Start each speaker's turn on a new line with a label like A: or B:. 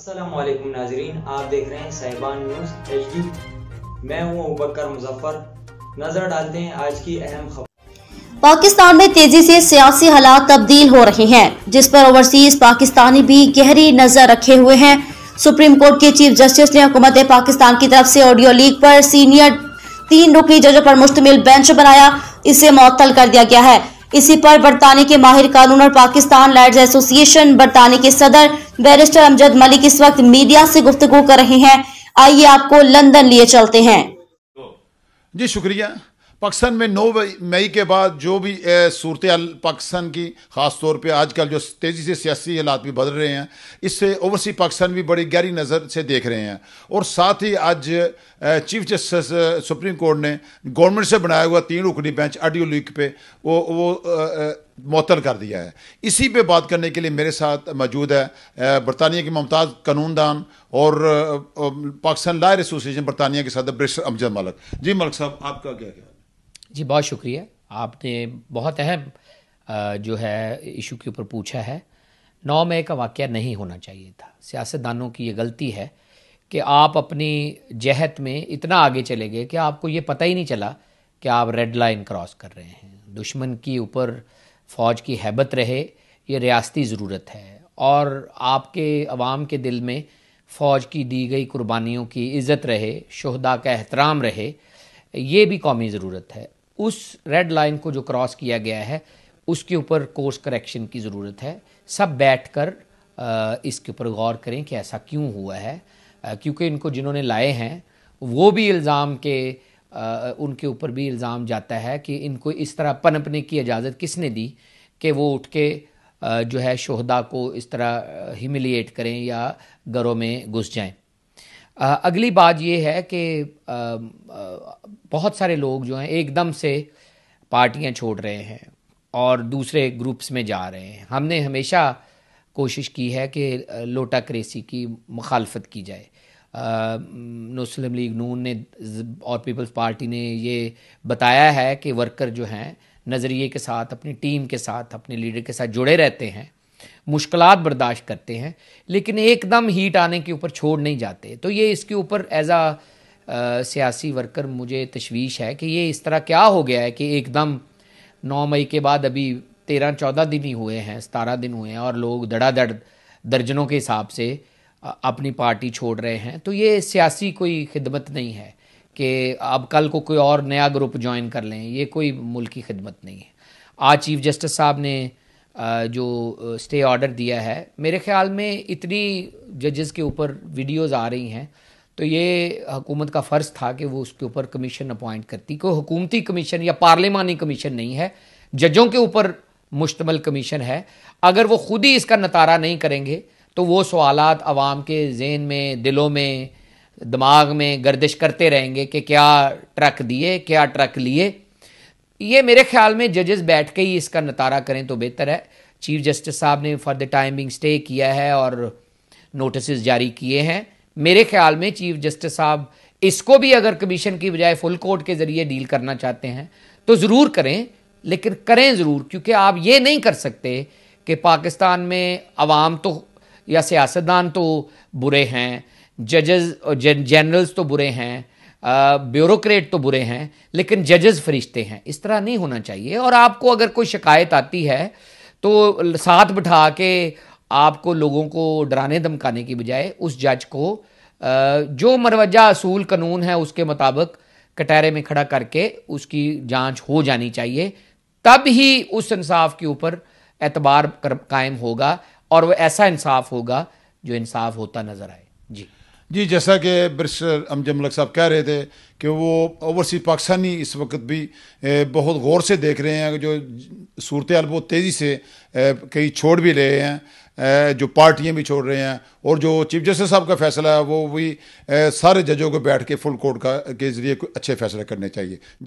A: असलम नाजरीन आप देख रहे हैं साहिबान न्यूज़ एच मैं हूँ बकर मुजफ्फर नज़र डालते हैं आज की अहम खबर
B: पाकिस्तान में तेजी से सियासी हालात तब्दील हो रहे हैं जिस पर ओवरसीज पाकिस्तानी भी गहरी नजर रखे हुए हैं सुप्रीम कोर्ट के चीफ जस्टिस ने हुकूमत पाकिस्तान की तरफ से ऑडियो लीक पर सीनियर तीन रुकनी जजों पर मुश्तमिल बेंच बनाया इसे मअतल कर दिया गया है इसी पर बरतानी के माहिर कानून और पाकिस्तान लैंड एसोसिएशन बरतानी के सदर बैरिस्टर अमजद मलिक इस वक्त मीडिया से गुफ्तगु कर रहे हैं आइए आपको लंदन लिए चलते हैं
A: जी शुक्रिया पाकिस्तान में 9 मई के बाद जो भी सूरत पाकिस्तान की ख़ास तौर पे आजकल जो तेज़ी से सियासी हालात भी बदल रहे हैं इससे ओवरसी पाकिस्तान भी बड़ी गहरी नज़र से देख रहे हैं और साथ ही आज चीफ जस्टिस सुप्रीम कोर्ट ने गवर्नमेंट से बनाया हुआ तीन रुकनी बेंच आडियो लीग पे वो वो मअतल कर दिया है इसी पे बात करने के लिए मेरे साथ मौजूद है बरतानिया के मुमताज़ कानूनदान और पाकिस्तान लायर एसोसिएशन बरतानिया के साथ ब्रिश अमजद मलिक जी मलिक साहब आपका क्या ख्याल
C: जी बहुत शुक्रिया आपने बहुत अहम जो है इशू के ऊपर पूछा है नौ मई का वाक़ नहीं होना चाहिए था सियासतदानों की ये गलती है कि आप अपनी जहत में इतना आगे चले गए कि आपको ये पता ही नहीं चला कि आप रेड लाइन क्रॉस कर रहे हैं दुश्मन के ऊपर फ़ौज की हैबत रहे ये रियासती ज़रूरत है और आपके अवाम के दिल में फ़ौज की दी गई कुर्बानियों की इज़्ज़त रहे शहदा का एहतराम रहे ये भी कौमी ज़रूरत है उस रेड लाइन को जो क्रॉस किया गया है उसके ऊपर कोर्स करेक्शन की ज़रूरत है सब बैठ कर इसके ऊपर गौर करें कि ऐसा क्यों हुआ है क्योंकि इनको जिन्होंने लाए हैं वो भी इल्ज़ाम के उनके ऊपर भी इल्ज़ाम जाता है कि इनको इस तरह पनपने की इजाज़त किसने दी कि वो उठ के जो है शहदा को इस तरह हिमिलिएट करें या घरों में घुस जाएं अगली बात यह है कि बहुत सारे लोग जो हैं एकदम से पार्टियां छोड़ रहे हैं और दूसरे ग्रुप्स में जा रहे हैं हमने हमेशा कोशिश की है कि लोटा क्रेसी की मुखालफत की जाए मुस्लिम लीग नून ने और पीपल्स पार्टी ने ये बताया है कि वर्कर जो हैं नज़रिए के साथ अपनी टीम के साथ अपने लीडर के साथ जुड़े रहते हैं मुश्किल बर्दाश्त करते हैं लेकिन एकदम हीट आने के ऊपर छोड़ नहीं जाते तो ये इसके ऊपर एज आ सियासी वर्कर मुझे तशवीश है कि ये इस तरह क्या हो गया है कि एकदम नौ मई के बाद अभी तेरह चौदह दिन ही हुए हैं सतारह दिन हुए हैं और लोग धड़ाधड़ दर्जनों के हिसाब से अपनी पार्टी छोड़ रहे हैं तो ये सियासी कोई खिदमत नहीं है कि अब कल को कोई और नया ग्रुप ज्वाइन कर लें ये कोई मुल्क की खिदमत नहीं है आज चीफ जस्टिस साहब ने जो स्टे ऑर्डर दिया है मेरे ख्याल में इतनी जजेस के ऊपर वीडियोस आ रही हैं तो ये हुकूमत का फ़र्ज़ था कि वो उसके ऊपर कमीशन अपॉइंट करती कोई हुकूमती कमीशन या पार्लियामानी कमीशन नहीं है जजों के ऊपर मुश्तमल कमीशन है अगर वो खुद ही इसका नतारा नहीं करेंगे तो वो सवाल आवाम के जेन में दिलों में दिमाग में गर्दिश करते रहेंगे कि क्या ट्रक दिए क्या ट्रक लिए ये मेरे ख्याल में जजेस बैठ के ही इसका नतारा करें तो बेहतर है चीफ जस्टिस साहब ने for the time being stay किया है और नोटिस जारी किए हैं मेरे ख्याल में चीफ जस्टिस साहब इसको भी अगर कमीशन की बजाय फुल कोर्ट के ज़रिए डील करना चाहते हैं तो ज़रूर करें लेकिन करें ज़रूर क्योंकि आप ये नहीं कर सकते कि पाकिस्तान में आवाम तो या सियासतदान तो बुरे हैं जजेस और जनरल्स तो बुरे हैं ब्यूरोक्रेट तो बुरे हैं लेकिन जजेस फरिश्ते हैं इस तरह नहीं होना चाहिए और आपको अगर कोई शिकायत आती है तो साथ बिठा के आपको लोगों को डराने धमकाने की बजाय उस जज को जो मरवजा असूल कानून है उसके मुताबिक कटहरे में खड़ा करके उसकी जांच हो जानी चाहिए तब ही उस इंसाफ के ऊपर एतबार कायम होगा और वो ऐसा इंसाफ होगा जो इंसाफ होता नजर आए
A: जी जी जैसा कि बरिस्टर अमजम मलक साहब कह रहे थे कि वो ओवरसीज पाकिस्तानी इस वक्त भी बहुत गौर से देख रहे हैं जो सूरत हाल बहुत तेज़ी से कहीं छोड़ भी रहे हैं जो पार्टियां भी छोड़ रहे हैं और जो चीफ जस्टिस साहब का फैसला है वो भी सारे जजों को बैठ के फुल कोर्ट का के ज़रिए अच्छे फैसले करने चाहिए